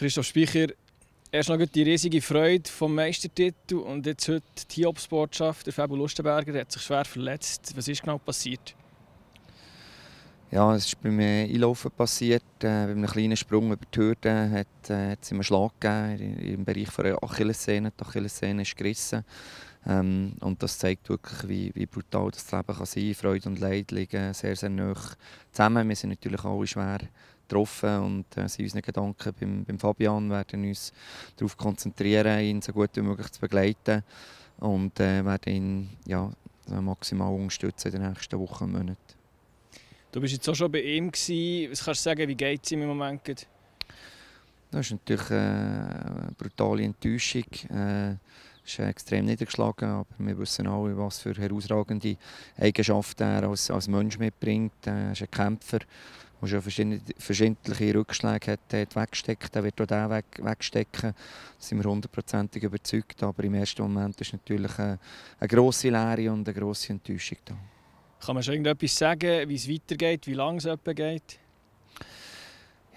Christoph Speicher, erst noch die riesige Freude vom Meistertitel und jetzt heute die Hiobsbotschaft. Der Fabio Lustenberger hat sich schwer verletzt. Was ist genau passiert? Ja, es ist beim äh, Einlaufen passiert. Äh, bei einem kleinen Sprung über die Hürde hat äh, es einen Schlag gegeben im Bereich der Achillessehne. Die Achillessehne ist gerissen. Ähm, und das zeigt wirklich, wie, wie, brutal das Leben kann sein kann. Freude und Leid liegen sehr, sehr nah zusammen. Wir sind natürlich alle schwer getroffen und äh, sind unseren Gedanken beim, beim Fabian, werden uns darauf konzentrieren, ihn so gut wie möglich zu begleiten und äh, werden ihn ja, maximal unterstützen in den nächsten Wochen und Monaten. Du bist jetzt auch schon bei ihm. Gewesen. Was kannst du sagen, wie geht es ihm im Moment? Das ist natürlich äh, eine brutale Enttäuschung. Äh, ist äh, extrem niedergeschlagen, aber wir wissen alle, was für herausragende Eigenschaften er als, als Mensch mitbringt. Äh, er ist ein Kämpfer, der schon verschiedene, verschiedene Rückschläge hat, äh, hat weggesteckt. Er wird auch den weg, wegstecken, da sind wir hundertprozentig überzeugt. Aber im ersten Moment ist natürlich eine, eine grosse Lehre und eine grosse Enttäuschung da. Kann man schon irgendetwas sagen, wie es weitergeht, wie lange es geht?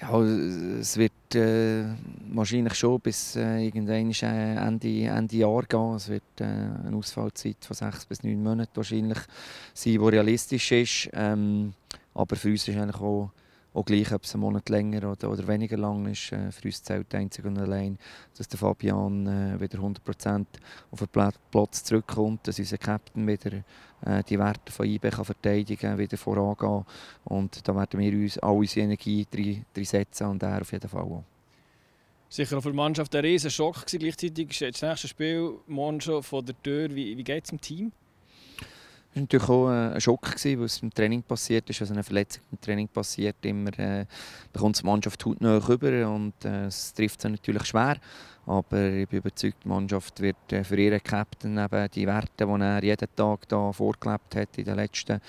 Ja, es wird äh, wahrscheinlich schon bis äh, irgendwann äh, Ende, Ende Jahr gehen. Es wird äh, eine Ausfallzeit von sechs bis neun Monaten wahrscheinlich sein, die realistisch ist. Ähm, aber für uns ist eigentlich auch, auch gleich, ob es einen Monat länger oder, oder weniger lang ist. Äh, für uns zählt einzig und allein, dass der Fabian äh, wieder 100% auf den Platz zurückkommt, dass unser Captain wieder äh, die Werte von IB kann verteidigen kann, wieder vorangehen. Und da werden wir uns all unsere Energie drin setzen und er auf jeden Fall auch sicher auch für die Mannschaft ein riesen Schock gewesen. Gleichzeitig ist das nächste Spiel morgen schon vor der Tür. Wie, wie geht es dem Team? Es war natürlich auch äh, ein Schock, gewesen, was im Training passiert ist. Wenn also eine Verletzung im Training passiert immer, äh, bekommt die Mannschaft Haut hautnah rüber und äh, es trifft sie natürlich schwer. Aber ich bin überzeugt, die Mannschaft wird äh, für ihren Captain eben die Werte, die er jeden Tag da vorgelebt hat in den letzten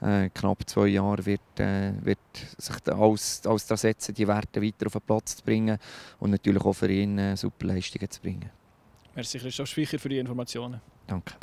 äh, knapp zwei Jahren, wird, äh, wird sich alles, alles daran setzen, die Werte weiter auf den Platz zu bringen und natürlich auch für ihn äh, super Leistungen zu bringen. Merci Christoph Schweicher für die Informationen. Danke.